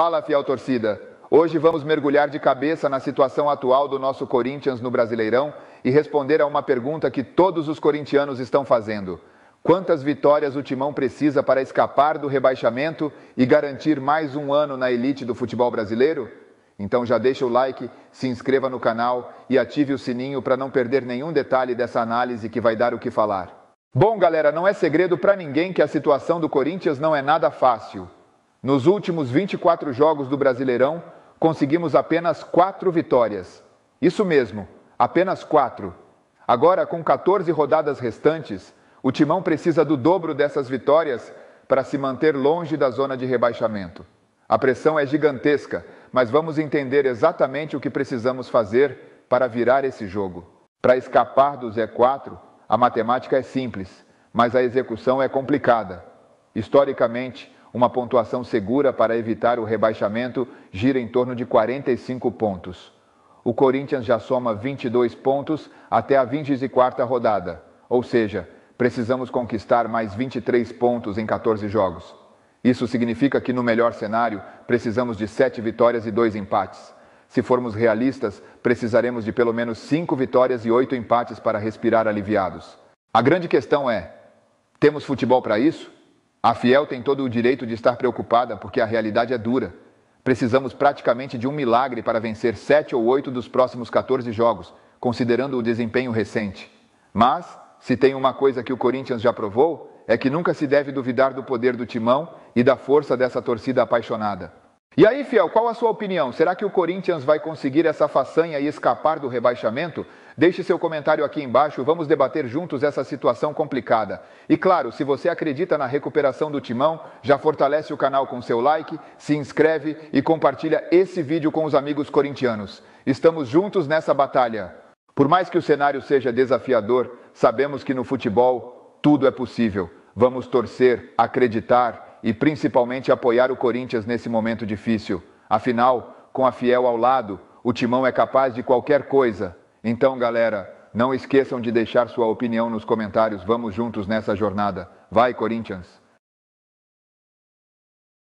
Fala, fiel torcida! Hoje vamos mergulhar de cabeça na situação atual do nosso Corinthians no Brasileirão e responder a uma pergunta que todos os corintianos estão fazendo. Quantas vitórias o Timão precisa para escapar do rebaixamento e garantir mais um ano na elite do futebol brasileiro? Então já deixa o like, se inscreva no canal e ative o sininho para não perder nenhum detalhe dessa análise que vai dar o que falar. Bom, galera, não é segredo para ninguém que a situação do Corinthians não é nada fácil. Nos últimos 24 jogos do Brasileirão, conseguimos apenas quatro vitórias. Isso mesmo, apenas quatro. Agora, com 14 rodadas restantes, o Timão precisa do dobro dessas vitórias para se manter longe da zona de rebaixamento. A pressão é gigantesca, mas vamos entender exatamente o que precisamos fazer para virar esse jogo. Para escapar do Z4, a matemática é simples, mas a execução é complicada. Historicamente, uma pontuação segura para evitar o rebaixamento gira em torno de 45 pontos. O Corinthians já soma 22 pontos até a 24ª rodada, ou seja, precisamos conquistar mais 23 pontos em 14 jogos. Isso significa que no melhor cenário, precisamos de 7 vitórias e 2 empates. Se formos realistas, precisaremos de pelo menos 5 vitórias e 8 empates para respirar aliviados. A grande questão é: temos futebol para isso? A fiel tem todo o direito de estar preocupada, porque a realidade é dura. Precisamos praticamente de um milagre para vencer sete ou oito dos próximos 14 jogos, considerando o desempenho recente. Mas, se tem uma coisa que o Corinthians já provou, é que nunca se deve duvidar do poder do timão e da força dessa torcida apaixonada. E aí, Fiel, qual a sua opinião? Será que o Corinthians vai conseguir essa façanha e escapar do rebaixamento? Deixe seu comentário aqui embaixo, vamos debater juntos essa situação complicada. E claro, se você acredita na recuperação do timão, já fortalece o canal com seu like, se inscreve e compartilha esse vídeo com os amigos corintianos. Estamos juntos nessa batalha. Por mais que o cenário seja desafiador, sabemos que no futebol tudo é possível. Vamos torcer, acreditar e principalmente apoiar o Corinthians nesse momento difícil. Afinal, com a Fiel ao lado, o timão é capaz de qualquer coisa. Então, galera, não esqueçam de deixar sua opinião nos comentários. Vamos juntos nessa jornada. Vai, Corinthians!